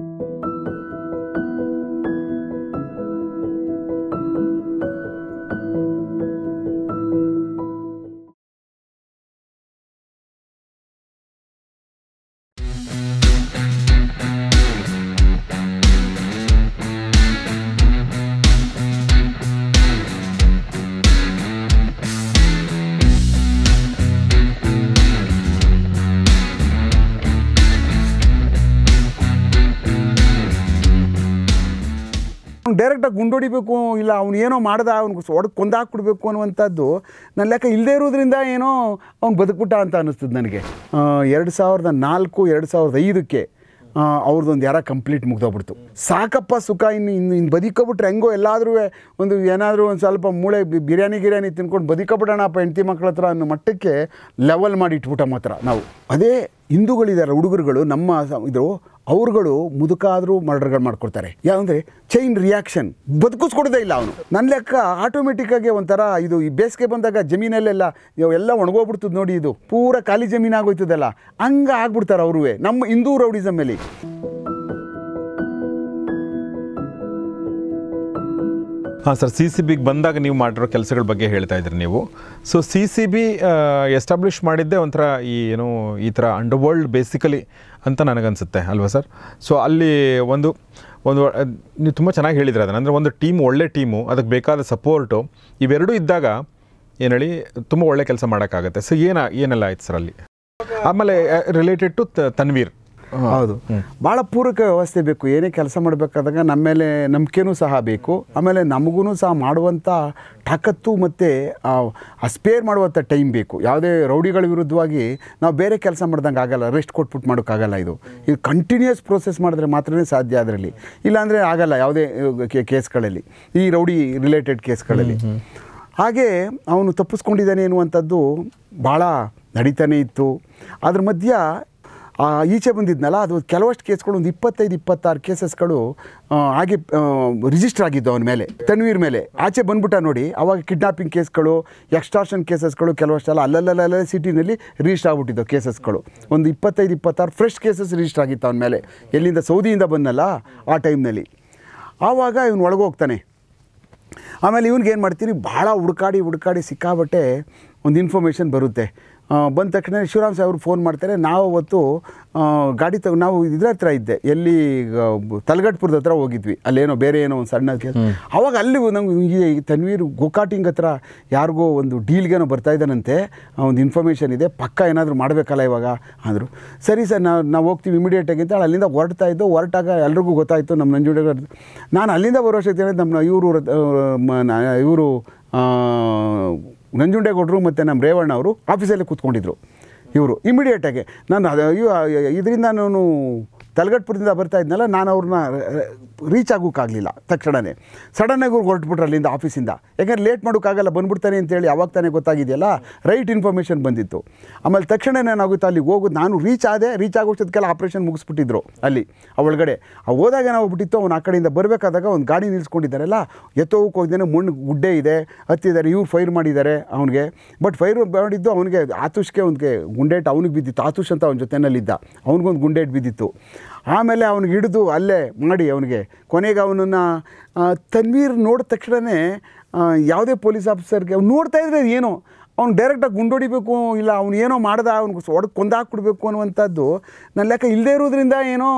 Thank you ಡೈರೆಕ್ಟಾಗಿ ಗುಂಡೊಡಿಬೇಕು ಇಲ್ಲ ಅವ್ನು ಏನೋ ಮಾಡ್ದ ಅವ್ನಿಗೆ ಹೊಡೆದು ಕೊಂದಾಕ್ಬಿಡ್ಬೇಕು ಅನ್ನುವಂಥದ್ದು ನನ್ನ ಲೆಕ್ಕ ಇಲ್ಲದೇ ಇರೋದ್ರಿಂದ ಏನೋ ಅವ್ನು ಬದುಕ್ಬಿಟ್ಟ ಅಂತ ಅನ್ನಿಸ್ತದೆ ನನಗೆ ಎರಡು ಸಾವಿರದ ನಾಲ್ಕು ಎರಡು ಸಾವಿರದ ಐದಕ್ಕೆ ಅವ್ರದ್ದೊಂದು ಯಾರ ಕಂಪ್ಲೀಟ್ ಮುಗ್ದೋಗ್ಬಿಡ್ತು ಸಾಕಪ್ಪ ಸುಖ ಇನ್ನು ಇನ್ನು ಇನ್ನು ಬದುಕೋಬಿಟ್ರೆ ಹೆಂಗೋ ಎಲ್ಲಾದರೂ ಒಂದು ಏನಾದರೂ ಒಂದು ಸ್ವಲ್ಪ ಮೂಳೆ ಬಿರಿಯಾನಿ ಗಿರಿಯಾನಿ ತಿನ್ಕೊಂಡು ಅಪ್ಪ ಹೆಂಡತಿ ಮಕ್ಕಳ ಹತ್ರ ಅನ್ನೋ ಮಟ್ಟಕ್ಕೆ ಲೆವೆಲ್ ಮಾಡಿ ಇಟ್ಬಿಟ್ಟ ಮಾತ್ರ ನಾವು ಅದೇ ಹಿಂದೂಗಳಿದ್ದಾರೆ ಹುಡುಗರುಗಳು ನಮ್ಮ ಇದು ಅವ್ರುಗಳು ಮುದುಕಾದರೂ ಮರ್ಡರ್ಗಳು ಮಾಡ್ಕೊಡ್ತಾರೆ ಯಾವಂದರೆ ಚೈನ್ ರಿಯಾಕ್ಷನ್ ಬದುಕಿಸ್ಕೊಡೋದೇ ಇಲ್ಲ ಅವನು ನನ್ನ ಲೆಕ್ಕ ಆಟೋಮೆಟಿಕ್ಕಾಗಿ ಒಂಥರ ಇದು ಈ ಬೇಸಿಗೆ ಬಂದಾಗ ಜಮೀನಲ್ಲೆಲ್ಲ ಎಲ್ಲ ಒಣಗೋಗ್ಬಿಡ್ತದೆ ನೋಡಿ ಇದು ಪೂರ ಖಾಲಿ ಜಮೀನು ಆಗೋಯ್ತದಲ್ಲ ಹಂಗೆ ಆಗ್ಬಿಡ್ತಾರೆ ಅವ್ರೂ ನಮ್ಮ ಹಿಂದೂ ರೌಡಿಸಮಲ್ಲಿ ಹಾಂ ಸರ್ ಸಿ ಸಿ ಬಿಗೆ ಬಂದಾಗ ನೀವು ಮಾಡಿರೋ ಕೆಲಸಗಳ ಬಗ್ಗೆ ಹೇಳ್ತಾ ಇದ್ರಿ ನೀವು so C C B establish ಮಾಡಿದ್ದೇ ಒಂಥರ ಈ ಏನು ಈ ಥರ ಅಂಡರ್ ಬೇಸಿಕಲಿ ಅಂತ ನನಗನ್ಸುತ್ತೆ ಅಲ್ವಾ ಸರ್ ಸೊ ಅಲ್ಲಿ ಒಂದು ಒಂದು ನೀವು ತುಂಬ ಚೆನ್ನಾಗಿ ಹೇಳಿದ್ರೆ ಅದನ್ನು ಅಂದರೆ ಒಂದು ಟೀಮ್ ಒಳ್ಳೆ ಟೀಮು ಅದಕ್ಕೆ ಬೇಕಾದ ಸಪೋರ್ಟು ಇವೆರಡೂ ಇದ್ದಾಗ ಏನು ಹೇಳಿ ತುಂಬ ಒಳ್ಳೆ ಕೆಲಸ ಮಾಡೋಕ್ಕಾಗುತ್ತೆ ಸೊ ಏನ ಏನೆಲ್ಲ ಆಯ್ತು ಸರ್ ಅಲ್ಲಿ ಆಮೇಲೆ ರಿಲೇಟೆಡ್ ಟು ತನ್ವೀರ್ ಹೌದು ಭಾಳ ಪೂರಕ ವ್ಯವಸ್ಥೆ ಬೇಕು ಏನೇ ಕೆಲಸ ಮಾಡಬೇಕಾದಾಗ ನಮ್ಮ ಮೇಲೆ ನಂಬಿಕೆನೂ ಸಹ ಬೇಕು ಆಮೇಲೆ ನಮಗೂ ಸಹ ಮಾಡುವಂಥ ತಾಕತ್ತು ಮತ್ತು ಆ ಸ್ಪೇರ್ ಮಾಡುವಂಥ ಟೈಮ್ ಬೇಕು ಯಾವುದೇ ರೌಡಿಗಳ ವಿರುದ್ಧವಾಗಿ ನಾವು ಬೇರೆ ಕೆಲಸ ಮಾಡ್ದಂಗೆ ಆಗಲ್ಲ ರೆಸ್ಟ್ ಕೊಟ್ಬಿಟ್ಟು ಮಾಡೋಕ್ಕಾಗಲ್ಲ ಇದು ಇದು ಕಂಟಿನ್ಯೂಸ್ ಪ್ರೋಸೆಸ್ ಮಾಡಿದ್ರೆ ಮಾತ್ರನೇ ಸಾಧ್ಯ ಅದರಲ್ಲಿ ಇಲ್ಲಾಂದರೆ ಆಗಲ್ಲ ಯಾವುದೇ ಕೇಸ್ಗಳಲ್ಲಿ ಈ ರೌಡಿ ರಿಲೇಟೆಡ್ ಕೇಸ್ಗಳಲ್ಲಿ ಹಾಗೆ ಅವನು ತಪ್ಪಿಸ್ಕೊಂಡಿದ್ದಾನೆ ಎನ್ನುವಂಥದ್ದು ಭಾಳ ನಡೀತಾನೆ ಇತ್ತು ಅದ್ರ ಮಧ್ಯ ಈಚೆ ಬಂದಿದ್ನಲ್ಲ ಅದು ಕೆಲವಷ್ಟು ಕೇಸ್ಗಳು ಒಂದು ಇಪ್ಪತ್ತೈದು ಇಪ್ಪತ್ತಾರು ಕೇಸಸ್ಗಳು ಹಾಗೆ ರಿಜಿಸ್ಟರ್ ಆಗಿದ್ದು ಅವನ ಮೇಲೆ ತನ್ವೀರ್ ಮೇಲೆ ಆಚೆ ಬಂದ್ಬಿಟ್ಟ ನೋಡಿ ಆವಾಗ ಕಿಡ್ನಾಪಿಂಗ್ ಕೇಸ್ಗಳು ಎಕ್ಸ್ಟ್ರಾಷನ್ ಕೇಸಸ್ಗಳು ಕೆಲವಷ್ಟೆಲ್ಲ ಅಲ್ಲಲ್ಲಲ್ಲೇ ಸಿಟಿನಲ್ಲಿ ರಿಜಿಸ್ಟರ್ ಆಗಿಬಿಟ್ಟಿದ್ದವು ಕೇಸಸ್ಗಳು ಒಂದು ಇಪ್ಪತ್ತೈದು ಇಪ್ಪತ್ತಾರು ಫ್ರೆಶ್ ಕೇಸಸ್ ರಿಜಿಸ್ಟರ್ ಆಗಿತ್ತು ಅವನ ಮೇಲೆ ಎಲ್ಲಿಂದ ಸೌದಿಯಿಂದ ಬಂದಲ್ಲ ಆ ಟೈಮ್ನಲ್ಲಿ ಆವಾಗ ಇವನು ಒಳಗೋಗ್ತಾನೆ ಆಮೇಲೆ ಇವನಿಗೆ ಏನು ಮಾಡ್ತೀನಿ ಭಾಳ ಹುಡ್ಕಾಡಿ ಹುಡ್ಕಾಡಿ ಸಿಕ್ಕಾಬಟ್ಟೆ ಒಂದು ಇನ್ಫಾರ್ಮೇಷನ್ ಬರುತ್ತೆ ಬಂದ ತಕ್ಷಣ ಶಿವರಾಮ್ ಸಾಹೇಬ್ರು ಫೋನ್ ಮಾಡ್ತಾರೆ ನಾವು ಅವತ್ತು ಗಾಡಿ ತಗೊಂಡು ನಾವು ಇದ್ರ ಹತ್ರ ಇದ್ದೆ ಎಲ್ಲಿ ತಲಗಟ್ಪುರದ ಹತ್ರ ಹೋಗಿದ್ವಿ ಅಲ್ಲೇನೋ ಬೇರೆ ಏನೋ ಒಂದು ಸಣ್ಣ ಅವಾಗ ಅಲ್ಲಿ ಈ ತನ್ವೀರ್ ಗೋಕಾಟಿಂಗ್ ಹತ್ರ ಯಾರಿಗೋ ಒಂದು ಡೀಲ್ಗೇನೋ ಬರ್ತಾ ಇದ್ದಾನಂತೆ ಒಂದು ಇನ್ಫಾರ್ಮೇಷನ್ ಇದೆ ಪಕ್ಕ ಏನಾದರೂ ಮಾಡಬೇಕಲ್ಲ ಇವಾಗ ಅಂದರು ಸರಿ ಸರ್ ನಾವು ನಾವು ಹೋಗ್ತೀವಿ ಇಮಿಡಿಯೇಟಾಗಿ ಅಂತ ಅಲ್ಲಿಂದ ಹೊರಡ್ತಾ ಇದ್ದೋ ಹೊರಟಾಗ ಎಲ್ರಿಗೂ ಗೊತ್ತಾಯಿತು ನಮ್ಮ ನಂಜುಂಡಗ ನಾನು ಅಲ್ಲಿಂದ ಬರೋ ಅಂದರೆ ನಮ್ಮ ಇವರು ಇವರು ನಂಜುಂಡೇಗೌಡರು ಮತ್ತು ನಮ್ಮ ರೇವಣ್ಣ ಅವರು ಆಫೀಸಲ್ಲಿ ಕೂತ್ಕೊಂಡಿದ್ರು ಇವರು ಇಮಿಡಿಯೇಟಾಗಿ ನಾನು ಇದರಿಂದ ನಾನು ತಲಗಟ್ಪುರದಿಂದ ಬರ್ತಾ ಇದ್ನಲ್ಲ ನಾನು ಅವ್ರನ್ನ ರೀಚ್ ಆಗೋಕ್ಕಾಗಲಿಲ್ಲ ತಕ್ಷಣವೇ ಸಡನ್ನಾಗಿ ಅವ್ರು ಹೊರಟ್ಬಿಟ್ರು ಅಲ್ಲಿಂದ ಆಫೀಸಿಂದ ಯಾಕಂದ್ರೆ ಲೇಟ್ ಮಾಡೋಕ್ಕಾಗಲ್ಲ ಬಂದ್ಬಿಡ್ತಾನೆ ಅಂತೇಳಿ ಅವಾಗ ತಾನೇ ಗೊತ್ತಾಗಿದೆಯಲ್ಲ ರೈಟ್ ಇನ್ಫಾರ್ಮೇಷನ್ ಬಂದಿತ್ತು ಆಮೇಲೆ ತಕ್ಷಣ ಏನಾಗುತ್ತೆ ಅಲ್ಲಿಗೆ ಹೋಗು ನಾನು ರೀಚ್ ಆದೆ ರೀಚ್ ಆಗೋಷ್ಟೋದಕ್ಕೆಲ್ಲ ಆಪ್ರೇಷನ್ ಮುಗಿಸ್ಬಿಟ್ಟಿದ್ರು ಅಲ್ಲಿ ಅವಳಗಡೆ ಹೋದಾಗ ನಾವು ಬಿಟ್ಟಿತ್ತು ಅವ್ನು ಆ ಕಡೆಯಿಂದ ಬರಬೇಕಾದಾಗ ಒಂದು ಗಾಡಿ ನಿಲ್ಲಿಸ್ಕೊಂಡಿದ್ದಾರಲ್ಲ ಎತ್ತೋಗಕ್ಕೆ ಹೋಗಿದ್ದಾನೆ ಮಣ್ಣು ಗುಡ್ಡೆ ಇದೆ ಹತ್ತಿದ್ದಾರೆ ಇವ್ರು ಫೈರ್ ಮಾಡಿದ್ದಾರೆ ಅವನಿಗೆ ಬಟ್ ಫೈರ್ ಮಾಡಿದ್ದು ಅವನಿಗೆ ಆತುಷ್ಗೆ ಅವನಿಗೆ ಗುಂಡೇಟ್ ಅವನಿಗೆ ಬಿದ್ದಿತ್ತು ಆತುಷ್ ಅಂತ ಅವನ ಜೊತೆಯಲ್ಲಿದ್ದ ಅವ್ನಿಗೊಂದು ಗುಂಡೇಟ್ ಬಿದ್ದಿತ್ತು ಆಮೇಲೆ ಅವ್ನಿಗೆ ಹಿಡಿದು ಅಲ್ಲೇ ಮಾಡಿ ಅವನಿಗೆ ಕೊನೆಗೆ ಅವನನ್ನು ತನ್ವೀರ್ ನೋಡಿದ ತಕ್ಷಣವೇ ಯಾವುದೇ ಪೊಲೀಸ್ ಆಫೀಸರ್ಗೆ ಅವ್ನು ನೋಡ್ತಾ ಇದ್ರೆ ಏನೋ ಅವ್ನು ಡೈರೆಕ್ಟಾಗಿ ಗುಂಡೊಡಿಬೇಕು ಇಲ್ಲ ಅವ್ನು ಏನೋ ಮಾಡ್ದ ಅವ್ನಿಗೆ ಹೊಡೆದು ಕೊಂದಾಕ್ಬಿಡ್ಬೇಕು ಅನ್ನುವಂಥದ್ದು ನನ್ನ ಲೆಕ್ಕ ಇಲ್ಲದೆ ಇರೋದ್ರಿಂದ ಏನೋ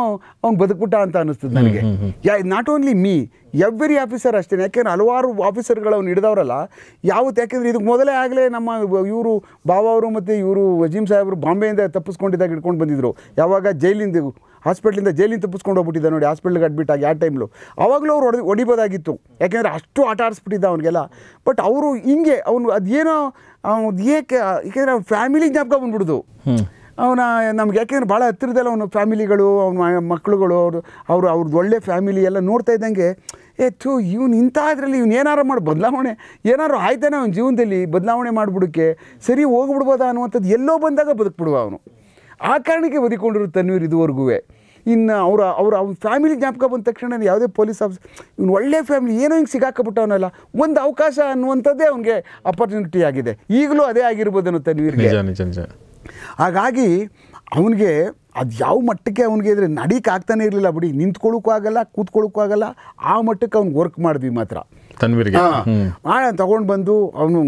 ಅವ್ನು ಬದುಕ್ಬಿಟ್ಟ ಅಂತ ಅನ್ನಿಸ್ತದೆ ನನಗೆ ya not only me every officer ಅಷ್ಟೇ ಯಾಕೆಂದ್ರೆ ಹಲವಾರು ಆಫೀಸರ್ಗಳು ಅವ್ನು ಹಿಡಿದವರಲ್ಲ ಯಾವತ್ತು ಯಾಕೆಂದರೆ ಇದಕ್ಕೆ ಮೊದಲೇ ಆಗಲೇ ನಮ್ಮ ಇವರು ಬಾಬಾ ಅವರು ಮತ್ತು ಇವರು ವಜೀಮ್ ಸಾಹೇಬರು ಬಾಂಬೆಯಿಂದ ತಪ್ಪಿಸ್ಕೊಂಡಿದ್ದಾಗ ಹಿಡ್ಕೊಂಡು ಬಂದಿದ್ದರು ಯಾವಾಗ ಜೈಲಿಂದ ಹಾಸ್ಪಿಟ್ಲಿಂದ ಜೈಲಿಂದ ತಪ್ಪಿಸ್ಕೊಂಡು ಹೋಗ್ಬಿಟ್ಟಿದ್ದ ನೋಡಿ ಹಾಸ್ಪಿಟ್ಲಿಗೆ ಅಡ್ಮಿಟ್ ಆಗಿ ಆ ಟೈಮ್ಲು ಅವಾಗಲೂ ಅವ್ರು ಹೊಡೆ ಹೊಡಿಬೋದಾಗಿತ್ತು ಯಾಕೆಂದರೆ ಅಷ್ಟು ಆಟ ಆಡಿಸ್ಬಿಟ್ಟಿದ್ದ ಅವನಿಗೆಲ್ಲ ಬಟ್ ಅವರು ಹಿಂಗೆ ಅವನು ಅದೇನೋ ಅವ್ನು ಏಕೆ ಯಾಕೆಂದರೆ ಅವ್ನ ಫ್ಯಾಮಿಲಿ ಜ್ಞಾಪಕ ಬಂದ್ಬಿಡ್ದು ಅವನ ನಮ್ಗೆ ಯಾಕೆಂದ್ರೆ ಭಾಳ ಹತ್ತಿರದಲ್ಲ ಅವನ ಫ್ಯಾಮಿಲಿಗಳು ಅವನ ಮಕ್ಕಳುಗಳು ಅವರು ಅವ್ರು ಅವ್ರದ್ದು ಒಳ್ಳೆ ಫ್ಯಾಮಿಲಿ ಎಲ್ಲ ನೋಡ್ತಾ ಇದ್ದಂಗೆ ಏ ಥೂ ಇವ್ನು ಇಂಥ ಇದರಲ್ಲಿ ಇವ್ನು ಏನಾರು ಮಾಡಿ ಬದಲಾವಣೆ ಏನಾರು ಆಯ್ತಾನೆ ಅವ್ನ ಜೀವನದಲ್ಲಿ ಬದಲಾವಣೆ ಮಾಡಿಬಿಡೋಕ್ಕೆ ಸರಿ ಹೋಗ್ಬಿಡ್ಬೋದಾ ಅನ್ನುವಂಥದ್ದು ಎಲ್ಲೋ ಬಂದಾಗ ಬದುಕ್ಬಿಡುವ ಅವನು ಆ ಕಾರಣಕ್ಕೆ ಬದುಕೊಂಡಿರು ತನ್ನೀರು ಇದುವರೆಗೂ ಇನ್ನು ಅವರ ಅವ್ರ ಅವ್ನ ಫ್ಯಾಮಿಲಿ ಜ್ಞಾಪಕ ಬಂದ ತಕ್ಷಣ ಯಾವುದೇ ಪೊಲೀಸ್ ಆಫೀಸ್ ಇವ್ನು ಒಳ್ಳೆ ಫ್ಯಾಮಿಲಿ ಏನೋ ಹಿಂಗೆ ಸಿಗಾಕಬಿಟ್ಟವನಲ್ಲ ಒಂದು ಅವಕಾಶ ಅನ್ನುವಂಥದ್ದೇ ಅವನಿಗೆ ಅಪರ್ಚುನಿಟಿ ಆಗಿದೆ ಈಗಲೂ ಅದೇ ಆಗಿರ್ಬೋದು ಅನ್ನೋ ತನ್ವೀರ್ಗೆ ಹಾಗಾಗಿ ಅವನಿಗೆ ಅದು ಯಾವ ಮಟ್ಟಕ್ಕೆ ಅವನಿಗೆ ಇದ್ರೆ ನಡೀಕೆ ಆಗ್ತಾನೆ ಇರಲಿಲ್ಲ ಬಿಡಿ ನಿಂತ್ಕೊಳ್ಳೋಕ್ಕೂ ಆಗಲ್ಲ ಕೂತ್ಕೊಳ್ಳೋಕ್ಕೂ ಆಗಲ್ಲ ಆ ಮಟ್ಟಕ್ಕೆ ಅವ್ನು ವರ್ಕ್ ಮಾಡಿದ್ವಿ ಮಾತ್ರ ತನ್ವೀರ್ಗೆ ಆ ತಗೊಂಡು ಬಂದು ಅವನು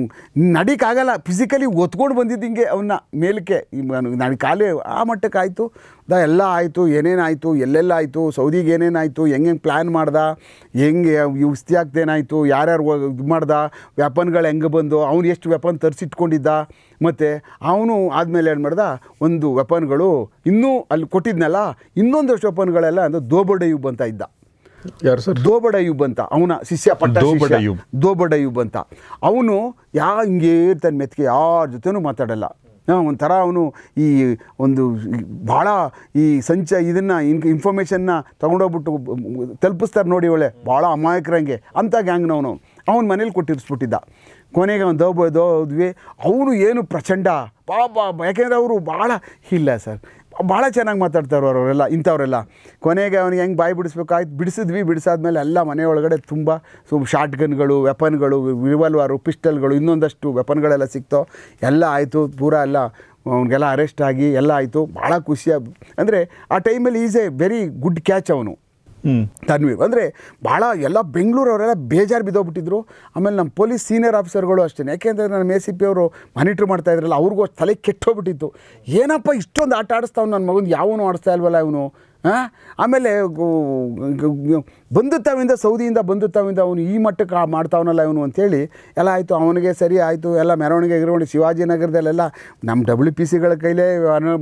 ನಡಿಕಾಗಲ್ಲ ಫಿಸಿಕಲಿ ಒತ್ಕೊಂಡು ಬಂದಿದ್ದಂಗೆ ಅವನ್ನ ಮೇಲಕ್ಕೆ ನಾನು ಕಾಲೇ ಆ ಮಟ್ಟಕ್ಕೆ ಆಯಿತು ದ ಎಲ್ಲ ಆಯಿತು ಏನೇನಾಯಿತು ಎಲ್ಲೆಲ್ಲ ಆಯಿತು ಸೌದಿಗೆ ಏನೇನಾಯಿತು ಹೆಂಗೆ ಹೆಂಗೆ ಪ್ಲ್ಯಾನ್ ಮಾಡ್ದ ಹೆಂಗೆ ಆಗ್ತೇನಾಯಿತು ಯಾರ್ಯಾರು ಇದು ಮಾಡ್ದ ವ್ಯಾಪನ್ಗಳು ಹೆಂಗೆ ಬಂದು ಅವ್ನು ಎಷ್ಟು ವೆಪನ್ ತರಿಸಿಟ್ಕೊಂಡಿದ್ದ ಮತ್ತು ಅವನು ಆದಮೇಲೆ ಏನು ಮಾಡ್ದ ಒಂದು ವೆಪನ್ಗಳು ಇನ್ನೂ ಅಲ್ಲಿ ಕೊಟ್ಟಿದ್ನಲ್ಲ ಇನ್ನೊಂದಷ್ಟು ವೆಪನ್ಗಳೆಲ್ಲ ಅಂದರೆ ದೋಬೊಡೆಯು ಬಂತ ಇದ್ದ ಯಾರು ಸರ್ ದೋಬಡಯೂಬ್ ಅಂತ ಅವನ ಶಿಷ್ಯ ಪಟ್ಟ ದೋಬಡಯೂಬ್ ದೋಬಡಯೂಬ್ ಅಂತ ಅವನು ಯಾ ಹಿಂಗೆ ಇರ್ತಾನೆ ಮೆತ್ತಿಗೆ ಯಾರ ಜೊತೆನೂ ಮಾತಾಡಲ್ಲ ಒಂಥರ ಅವನು ಈ ಒಂದು ಭಾಳ ಈ ಸಂಚ ಇದನ್ನು ಇನ್ ಇನ್ಫಾರ್ಮೇಷನ್ನ ತಗೊಂಡೋಗ್ಬಿಟ್ಟು ತಲುಪಿಸ್ತಾರೆ ನೋಡಿ ಒಳ್ಳೆ ಭಾಳ ಅಮಾಯಕರಂಗೆ ಅಂತ ಗ್ಯಾಂಗ್ನವನು ಅವನ ಮನೇಲಿ ಕೊಟ್ಟಿರಿಸ್ಬಿಟ್ಟಿದ್ದ ಕೊನೆಗೆ ಅವನು ದೋಬ ದೋದ್ವಿ ಅವನು ಏನು ಪ್ರಚಂಡ ಬಾ ಯಾಕೆಂದ್ರೆ ಅವರು ಭಾಳ ಇಲ್ಲ ಸರ್ ಭಾಳ ಚೆನ್ನಾಗಿ ಮಾತಾಡ್ತಾರೆ ಅವರೆಲ್ಲ ಇಂಥವರೆಲ್ಲ ಕೊನೆಗೆ ಅವ್ನಿಗೆ ಹೆಂಗೆ ಬಾಯಿ ಬಿಡಿಸ್ಬೇಕಾಯ್ತು ಬಿಡಿಸಿದ್ವಿ ಬಿಡಿಸಾದ್ಮೇಲೆ ಎಲ್ಲ ಮನೆ ಒಳಗಡೆ ತುಂಬ ಸೊ ಶಾರ್ಟ್ ಗನ್ಗಳು ವೆಪನ್ಗಳು ವಿವಲ್ವಾರು ಪಿಸ್ಟಲ್ಗಳು ಇನ್ನೊಂದಷ್ಟು ವೆಪನ್ಗಳೆಲ್ಲ ಸಿಕ್ತೋ ಎಲ್ಲ ಆಯಿತು ಪೂರ ಎಲ್ಲ ಅವ್ನಿಗೆಲ್ಲ ಅರೆಸ್ಟ್ ಆಗಿ ಎಲ್ಲ ಆಯಿತು ಭಾಳ ಖುಷಿಯಾಗಿ ಅಂದರೆ ಆ ಟೈಮಲ್ಲಿ is a very good catch ಅವನು ತನ್ವೀರ್ ಅಂದರೆ ಭಾಳ ಎಲ್ಲ ಅವರೆಲ್ಲ ಬೇಜಾರು ಬಿದ್ದೋಗ್ಬಿಟ್ಟಿದ್ರು ಆಮೇಲೆ ನಮ್ಮ ಪೊಲೀಸ್ ಸೀನಿಯರ್ ಆಫೀಸರ್ಗಳು ಅಷ್ಟೇ ಯಾಕೆಂದರೆ ನಮ್ಮ ಎ ಸಿ ಪಿ ಅವರು ಮಾನಿಟ್ರ್ ಇದ್ರಲ್ಲ ಅವ್ರಿಗೂ ಅಷ್ಟು ತಲೆ ಕೆಟ್ಟೋಗ್ಬಿಟ್ಟಿತ್ತು ಏನಪ್ಪ ಇಷ್ಟೊಂದು ಆಟ ಆಡಿಸ್ತಾವ್ ನನ್ನ ಮಗನ ಯಾವನು ಆಡಿಸ್ತಾ ಇಲ್ವಲ್ಲ ಇವನು ಆಮೇಲೆ ಬಂದು ತಾವಿಂದ ಸೌದಿಯಿಂದ ಬಂದು ತಾವಿಂದ ಅವನು ಈ ಮಟ್ಟಕ್ಕೆ ಮಾಡ್ತಾವನಲ್ಲ ಇವನು ಅಂಥೇಳಿ ಎಲ್ಲ ಆಯಿತು ಅವನಿಗೆ ಸರಿ ಆಯಿತು ಎಲ್ಲ ಮೆರವಣಿಗೆ ಶಿವಾಜಿ ಶಿವಾಜಿನಗರದಲ್ಲೆಲ್ಲ ನಮ್ಮ ಡಬ್ಲ್ಯೂ ಪಿ ಸಿಗಳ ಕೈಲೇ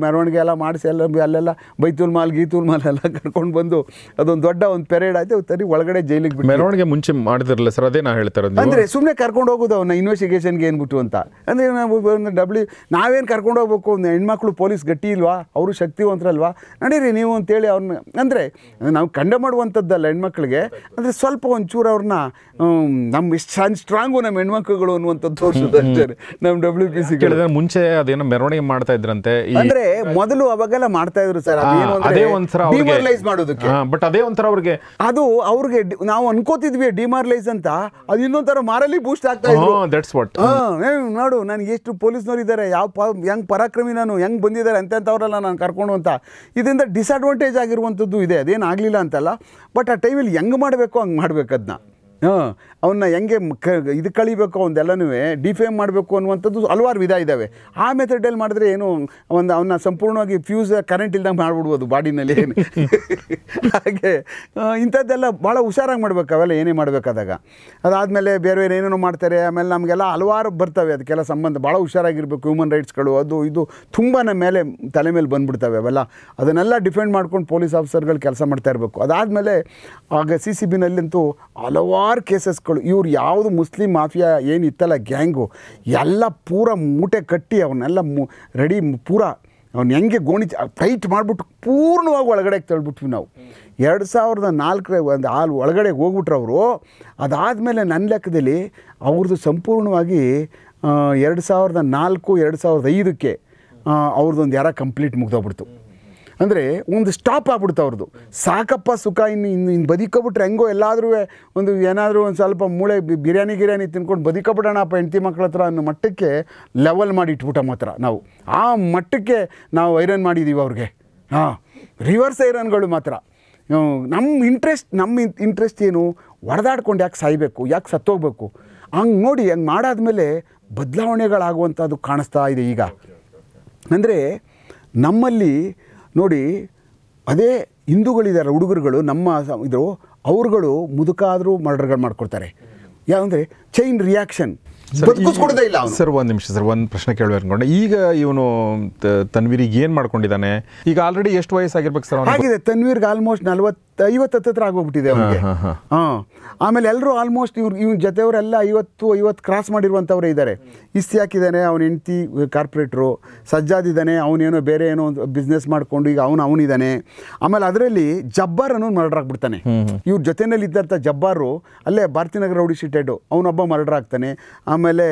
ಮೆರವಣಿಗೆ ಎಲ್ಲ ಮಾಡಿಸಿ ಎಲ್ಲ ಅಲ್ಲೆಲ್ಲ ಬೈತೂಲ್ ಮಾಲ್ ಗೀತೂಲ್ ಮಾಲ್ ಎಲ್ಲ ಕರ್ಕೊಂಡು ಬಂದು ಅದೊಂದು ದೊಡ್ಡ ಒಂದು ಪೆರೇಡ್ ಆಯಿತು ತರಿ ಒಳಗಡೆ ಜೈಲಿಗೆ ಮೆರವಣಿಗೆ ಮುಂಚೆ ಮಾಡಿದಿರಲ್ಲ ಸರ್ ಅದೇ ನಾ ಹೇಳ್ತಾರೆ ಅಂದರೆ ಸುಮ್ಮನೆ ಕರ್ಕೊಂಡು ಹೋಗೋದು ಅವನ ಇನ್ವೆಸ್ಟಿಗೇಷನ್ಗೆ ಏನ್ಬಿಟ್ಟು ಅಂತ ಅಂದರೆ ನಾವು ಒಂದು ಡಬ್ಲ್ಯೂ ನಾವೇನು ಕರ್ಕೊಂಡು ಹೋಗ್ಬೇಕು ಹೆಣ್ಮಕ್ಳು ಪೊಲೀಸ್ ಗಟ್ಟಿ ಇಲ್ವಾ ಅವರು ಶಕ್ತಿವಂತರಲ್ವಾ ನಡೀರಿ ನೀವು ಅಂತೇಳಿ ಹೇಳಿ ಅವ್ರನ್ನ ಅಂದರೆ ನಾವು ಕಂಡ ಮಾಡುವಂಥದ್ದಲ್ಲ ಹೆಣ್ಮಕ್ಳಿಗೆ ಅಂದರೆ ಸ್ವಲ್ಪ ಒಂಚೂರು ಅವ್ರನ್ನ ನಮ್ಮ ಇಷ್ಟ ಸ್ಟ್ರಾಂಗು ನಮ್ಮ ಹೆಣ್ಮಕ್ಳುಗಳು ಅನ್ನುವಂಥದ್ದು ತೋರಿಸೋದು ನಮ್ಮ ಡಬ್ಲ್ಯೂ ಪಿ ಸಿ ಕೇಳಿದ್ರೆ ಮುಂಚೆ ಅದೇನೋ ಮೆರವಣಿಗೆ ಮಾಡ್ತಾ ಇದ್ರಂತೆ ಅಂದರೆ ಮೊದಲು ಅವಾಗೆಲ್ಲ ಮಾಡ್ತಾ ಇದ್ರು ಸರ್ ಅದೇ ಒಂಥರ ಡಿಮಾರಲೈಸ್ ಮಾಡೋದಕ್ಕೆ ಬಟ್ ಅದೇ ಒಂಥರ ಅವ್ರಿಗೆ ಅದು ಅವ್ರಿಗೆ ನಾವು ಅನ್ಕೋತಿದ್ವಿ ಡಿಮಾರಲೈಸ್ ಅಂತ ಅದು ಇನ್ನೊಂಥರ ಮಾರಲಿ ಬೂಸ್ಟ್ ಆಗ್ತಾ ಇದ್ರು ದಟ್ಸ್ ವಾಟ್ ನೋಡು ನನಗೆ ಎಷ್ಟು ಪೊಲೀಸ್ನವ್ರು ಇದ್ದಾರೆ ಯಾವ ಹೆಂಗ್ ಪರಾಕ್ರಮಿ ನಾನು ಹೆಂಗ್ ಬಂದಿದ್ದಾರೆ ಅಂತ ಅವರೆಲ್ಲ ನಾನು ಕರ್ಕೊಂಡು ಅಂತ ಇದರಿಂದ ಡಿಸ್ಅಡ್ವಾಂಟೇಜ್ ಆಗಿರುವಂಥದ್ದು ಇದೆ ಅದೇನು ಆಗಲಿಲ್ಲ ಅಂತಲ್ಲ ಬಟ್ ಆ ಟೈಮಲ್ಲಿ ಹೆಂಗೆ ಮಾಡಬೇಕು ಹಂಗೆ ಮಾಡಬೇಕು ಹಾಂ ಅವನ್ನ ಹೆಂಗೆ ಕ ಇದು ಕಳಿಬೇಕು ಅವನ್ನೆಲ್ಲನೂ ಡಿಫೇಮ್ ಮಾಡಬೇಕು ಅನ್ನುವಂಥದ್ದು ಹಲವಾರು ವಿಧ ಇದ್ದಾವೆ ಆ ಮೆಥಡಲ್ಲಿ ಮಾಡಿದ್ರೆ ಏನು ಒಂದು ಅವನ್ನ ಸಂಪೂರ್ಣವಾಗಿ ಫ್ಯೂಸ್ ಕರೆಂಟ್ ಇಲ್ದಂಗೆ ಮಾಡಿಬಿಡ್ಬೋದು ಬಾಡಿನಲ್ಲಿ ಏನು ಹಾಗೆ ಇಂಥದ್ದೆಲ್ಲ ಭಾಳ ಹುಷಾರಾಗಿ ಮಾಡಬೇಕು ಅವೆಲ್ಲ ಏನೇ ಮಾಡಬೇಕಾದಾಗ ಅದಾದಮೇಲೆ ಬೇರೆ ಬೇರೆ ಏನೇನೋ ಮಾಡ್ತಾರೆ ಆಮೇಲೆ ನಮಗೆಲ್ಲ ಹಲವಾರು ಬರ್ತವೆ ಅದಕ್ಕೆಲ್ಲ ಸಂಬಂಧ ಭಾಳ ಹುಷಾರಾಗಿರ್ಬೇಕು ಹ್ಯೂಮನ್ ರೈಟ್ಸ್ಗಳು ಅದು ಇದು ತುಂಬ ಮೇಲೆ ತಲೆ ಮೇಲೆ ಬಂದುಬಿಡ್ತವೆ ಅವೆಲ್ಲ ಅದನ್ನೆಲ್ಲ ಡಿಫೆಂಡ್ ಮಾಡ್ಕೊಂಡು ಪೊಲೀಸ್ ಆಫೀಸರ್ಗಳು ಕೆಲಸ ಮಾಡ್ತಾ ಇರಬೇಕು ಅದಾದಮೇಲೆ ಆಗ ಸಿ ಸಿ ಬಿನಲ್ಲಂತೂ ಹಲವಾರು ಸುಮಾರು ಕೇಸಸ್ಗಳು ಇವ್ರು ಯಾವುದು ಮುಸ್ಲಿಮ್ ಮಾಫಿಯಾ ಏನಿತ್ತಲ್ಲ ಗ್ಯಾಂಗು ಎಲ್ಲ ಪೂರ ಮೂಟೆ ಕಟ್ಟಿ ಅವನ್ನೆಲ್ಲ ಮು ರೆಡಿ ಪೂರ ಅವ್ನು ಹೆಂಗೆ ಗೋಣಿ ಟೈಟ್ ಮಾಡಿಬಿಟ್ಟು ಪೂರ್ಣವಾಗಿ ಒಳಗಡೆ ತಳ್ಬಿಟ್ವಿ ನಾವು ಎರಡು ಸಾವಿರದ ನಾಲ್ಕರ ಒಂದು ಹಾಲು ಒಳಗಡೆ ಹೋಗ್ಬಿಟ್ರು ಅವರು ಅದಾದಮೇಲೆ ನನ್ನ ಲೆಕ್ಕದಲ್ಲಿ ಅವ್ರದ್ದು ಸಂಪೂರ್ಣವಾಗಿ ಎರಡು ಸಾವಿರದ ನಾಲ್ಕು ಎರಡು ಸಾವಿರದ ಐದಕ್ಕೆ ಅವ್ರದ್ದೊಂದು ಯಾರ ಕಂಪ್ಲೀಟ್ ಮುಗ್ದೋಗ್ಬಿಡ್ತು ಅಂದರೆ ಒಂದು ಸ್ಟಾಪ್ ಆಗ್ಬಿಡ್ತು ಅವ್ರದ್ದು ಸಾಕಪ್ಪ ಸುಖ ಇನ್ನು ಇನ್ನು ಇನ್ನು ಬದುಕೋಬಿಟ್ರೆ ಹೆಂಗೋ ಎಲ್ಲಾದರೂ ಒಂದು ಏನಾದರೂ ಒಂದು ಸ್ವಲ್ಪ ಮೂಳೆ ಬಿರಿಯಾನಿ ಗಿರಿಯಾನಿ ತಿನ್ಕೊಂಡು ಬದುಕೋಬಿಡೋಣಪ್ಪ ಹೆಂಡತಿ ಮಕ್ಕಳ ಹತ್ರ ಅನ್ನೋ ಮಟ್ಟಕ್ಕೆ ಲೆವೆಲ್ ಮಾಡಿ ಇಟ್ಬಿಟ್ಟ ಮಾತ್ರ ನಾವು ಆ ಮಟ್ಟಕ್ಕೆ ನಾವು ಐರನ್ ಮಾಡಿದ್ದೀವಿ ಅವ್ರಿಗೆ ಹಾಂ ರಿವರ್ಸ್ ಐರನ್ಗಳು ಮಾತ್ರ ನಮ್ಮ ಇಂಟ್ರೆಸ್ಟ್ ನಮ್ಮ ಇಂಟ್ರೆಸ್ಟ್ ಏನು ಹೊಡೆದಾಡ್ಕೊಂಡು ಯಾಕೆ ಸಾಯಬೇಕು ಯಾಕೆ ಸತ್ತೋಗ್ಬೇಕು ಹಂಗೆ ನೋಡಿ ಹಂಗೆ ಮಾಡಾದಮೇಲೆ ಬದಲಾವಣೆಗಳಾಗುವಂಥದ್ದು ಕಾಣಿಸ್ತಾ ಇದೆ ಈಗ ಅಂದರೆ ನಮ್ಮಲ್ಲಿ ನೋಡಿ ಅದೇ ಹಿಂದೂಗಳಿದ್ದಾರೆ ಹುಡುಗರುಗಳು ನಮ್ಮ ಇದು ಅವ್ರುಗಳು ಮುದುಕಾದರೂ ಮರ್ಡರ್ಗಳು ಮಾಡ್ಕೊಡ್ತಾರೆ ಯಾವಂದರೆ ಚೈನ್ ರಿಯಾಕ್ಷನ್ ಇಲ್ಲ ಸರ್ ಒಂದ್ ನಿಮಿಷ ಸರ್ ಒಂದ್ ಪ್ರಶ್ನೆ ಕೇಳುವ ಅನ್ಕೊಂಡೆ ಈಗ ಇವನು ತನ್ವೀರಿಗೆ ಏನ್ ಮಾಡ್ಕೊಂಡಿದ್ದಾನೆ ಈಗ ಆಲ್ರೆಡಿ ಎಷ್ಟು ವಯಸ್ಸಾಗಿರ್ಬೇಕು ಸರ್ ಆಗಿದೆ ತನ್ವೀರ್ಗೆ ಆಲ್ಮೋಸ್ಟ್ ನಲ್ವತ್ ಐವತ್ತು ಆಗೋಗ್ಬಿಟ್ಟಿದೆ ಅವ್ರಿಗೆ ಆ ಆಮೇಲೆ ಎಲ್ಲರೂ ಆಲ್ಮೋಸ್ಟ್ ಇವ್ರು ಇವ್ರ ಜೊತೆಯವರೆಲ್ಲ ಐವತ್ತು ಐವತ್ತು ಕ್ರಾಸ್ ಮಾಡಿರುವಂಥವ್ರೇ ಇದ್ದಾರೆ ಇಸ್ತಿ ಹಾಕಿದ್ದಾನೆ ಅವನ ಹೆಂಡ್ತಿ ಕಾರ್ಪೊರೇಟ್ರು ಸಜ್ಜಾದ್ ಇದ್ದಾನೆ ಅವನೇನೋ ಬೇರೆ ಏನೋ ಒಂದು ಬಿಸ್ನೆಸ್ ಮಾಡ್ಕೊಂಡು ಈಗ ಅವನು ಅವನಿದ್ದಾನೆ ಆಮೇಲೆ ಅದರಲ್ಲಿ ಜಬ್ಬಾರ್ ಅನ್ನೋ ಮರ್ಡರ್ ಆಗ್ಬಿಡ್ತಾನೆ ಇವ್ರ ಜೊತೆಯಲ್ಲಿ ಇದ್ದಂಥ ಜಬ್ಬಾರು ಅಲ್ಲೇ ಭಾರತೀನಗರ ರೌಡಿ ಶೀಟೆಡ್ ಅವನೊಬ್ಬ ಮರ್ಡರ್ ಆಗ್ತಾನೆ ಆಮೇಲೆ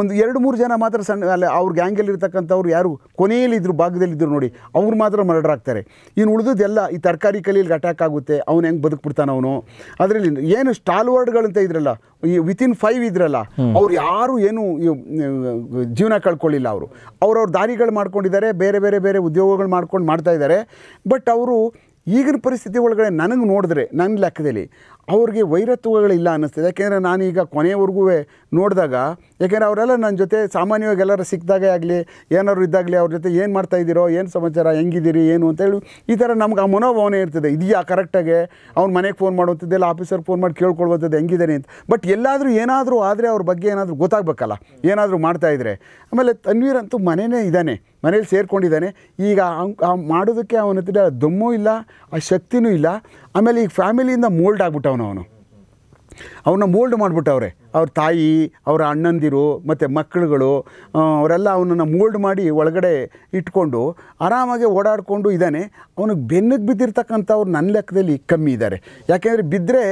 ಒಂದು ಎರಡು ಮೂರು ಜನ ಮಾತ್ರ ಸಣ್ಣ ಅಲ್ಲ ಅವ್ರ ಗ್ಯಾಂಗಲ್ಲಿ ಇರ್ತಕ್ಕಂಥವ್ರು ಯಾರು ಕೊನೆಯಲ್ಲಿ ಇದ್ದರು ಭಾಗದಲ್ಲಿ ನೋಡಿ ಅವ್ರು ಮಾತ್ರ ಮರ್ಡರ್ ಆಗ್ತಾರೆ ಇನ್ನು ಉಳಿದದ್ದೆಲ್ಲ ಈ ತರಕಾರಿ ಕಲಿಯಲ್ಲಿ ಅಟ್ಯಾಕ್ ಆಗುತ್ತೆ ಅವ್ನು ಹೆಂಗೆ ಬದುಕ್ಬಿಡ್ತಾನೆ ಅವನು ಅದರಲ್ಲಿ ಏನು ಸ್ಟಾಲ್ ವರ್ಡ್ಗಳಂತ ಇದ್ರಲ್ಲ ಈ ವಿತಿನ್ ಫೈವ್ ಇದ್ರಲ್ಲ ಅವ್ರು ಯಾರು ಏನು ಜೀವನ ಕಳ್ಕೊಳ್ಳಿಲ್ಲ ಅವರು ಅವ್ರವ್ರ ದಾರಿಗಳು ಮಾಡ್ಕೊಂಡಿದ್ದಾರೆ ಬೇರೆ ಬೇರೆ ಬೇರೆ ಉದ್ಯೋಗಗಳು ಮಾಡ್ಕೊಂಡು ಮಾಡ್ತಾ ಇದ್ದಾರೆ ಬಟ್ ಅವರು ಈಗಿನ ಪರಿಸ್ಥಿತಿ ಒಳಗಡೆ ನನಗೆ ನೋಡಿದ್ರೆ ನನ್ನ ಲೆಕ್ಕದಲ್ಲಿ ಅವ್ರಿಗೆ ವೈರತ್ವಗಳಿಲ್ಲ ಅನ್ನಿಸ್ತದೆ ಯಾಕೆಂದರೆ ನಾನೀಗ ಕೊನೆಯವರೆಗೂ ನೋಡಿದಾಗ ಯಾಕೆಂದರೆ ಅವರೆಲ್ಲ ನನ್ನ ಜೊತೆ ಸಾಮಾನ್ಯವಾಗಿ ಎಲ್ಲರೂ ಸಿಕ್ಕಿದಾಗೆ ಆಗಲಿ ಏನಾದ್ರು ಇದ್ದಾಗಲಿ ಅವ್ರ ಜೊತೆ ಏನು ಮಾಡ್ತಾ ಇದ್ದೀರೋ ಏನು ಸಮಾಚಾರ ಹೆಂಗಿದ್ದೀರಿ ಏನು ಅಂತೇಳಿ ಈ ಥರ ನಮ್ಗೆ ಆ ಮನೋಭಾವನೆ ಇರ್ತದೆ ಇದೆಯಾ ಕರೆಕ್ಟಾಗಿ ಅವ್ನ ಮನೆಗೆ ಫೋನ್ ಮಾಡುವಂಥದ್ದು ಇಲ್ಲ ಆಫೀಸರ್ಗೆ ಫೋನ್ ಮಾಡಿ ಕೇಳ್ಕೊಳ್ವಂಥದ್ದು ಹೆಂಗಿದ್ದಾರೆ ಅಂತ ಬಟ್ ಎಲ್ಲಾದರೂ ಏನಾದರೂ ಆದರೆ ಅವ್ರ ಬಗ್ಗೆ ಏನಾದರೂ ಗೊತ್ತಾಗಬೇಕಲ್ಲ ಏನಾದರೂ ಮಾಡ್ತಾಯಿದ್ರೆ ಆಮೇಲೆ ತನ್ವೀರ್ ಅಂತೂ ಮನೆಯೇ ಇದ್ದಾನೆ ಮನೇಲಿ ಸೇರ್ಕೊಂಡಿದ್ದಾನೆ ಈಗ ಮಾಡೋದಕ್ಕೆ ಅವನ ಹತ್ರ ದಮ್ಮೂ ಇಲ್ಲ ಆ ಶಕ್ತಿನೂ ಇಲ್ಲ ಆಮೇಲೆ ಈಗ ಫ್ಯಾಮಿಲಿಯಿಂದ ಮೋಲ್ಡ್ ಆಗ್ಬಿಟ್ಟವನು ಅವನು ಅವನ್ನ ಮೋಲ್ಡ್ ಮಾಡಿಬಿಟ್ಟವ್ರೆ ಅವ್ರ ತಾಯಿ ಅವರ ಅಣ್ಣಂದಿರು ಮತ್ತು ಮಕ್ಕಳುಗಳು ಅವರೆಲ್ಲ ಅವನನ್ನು ಮೋಲ್ಡ್ ಮಾಡಿ ಒಳಗಡೆ ಇಟ್ಕೊಂಡು ಆರಾಮಾಗಿ ಓಡಾಡಿಕೊಂಡು ಇದ್ದಾನೆ ಅವನಿಗೆ ಬೆನ್ನಿಗೆ ಬಿದ್ದಿರ್ತಕ್ಕಂಥವ್ರು ನನ್ನ ಲೆಕ್ಕದಲ್ಲಿ ಕಮ್ಮಿ ಇದ್ದಾರೆ ಯಾಕೆಂದರೆ ಬಿದ್ದರೆ